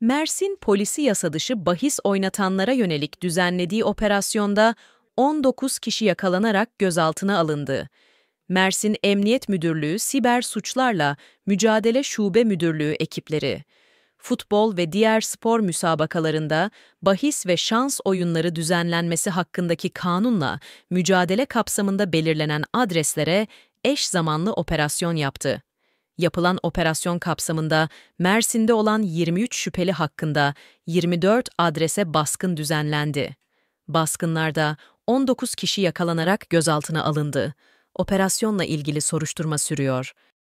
Mersin polisi yasadışı bahis oynatanlara yönelik düzenlediği operasyonda 19 kişi yakalanarak gözaltına alındı. Mersin Emniyet Müdürlüğü Siber Suçlarla Mücadele Şube Müdürlüğü ekipleri, futbol ve diğer spor müsabakalarında bahis ve şans oyunları düzenlenmesi hakkındaki kanunla mücadele kapsamında belirlenen adreslere eş zamanlı operasyon yaptı yapılan operasyon kapsamında Mersin'de olan 23 şüpheli hakkında 24 adrese baskın düzenlendi. Baskınlarda 19 kişi yakalanarak gözaltına alındı. Operasyonla ilgili soruşturma sürüyor.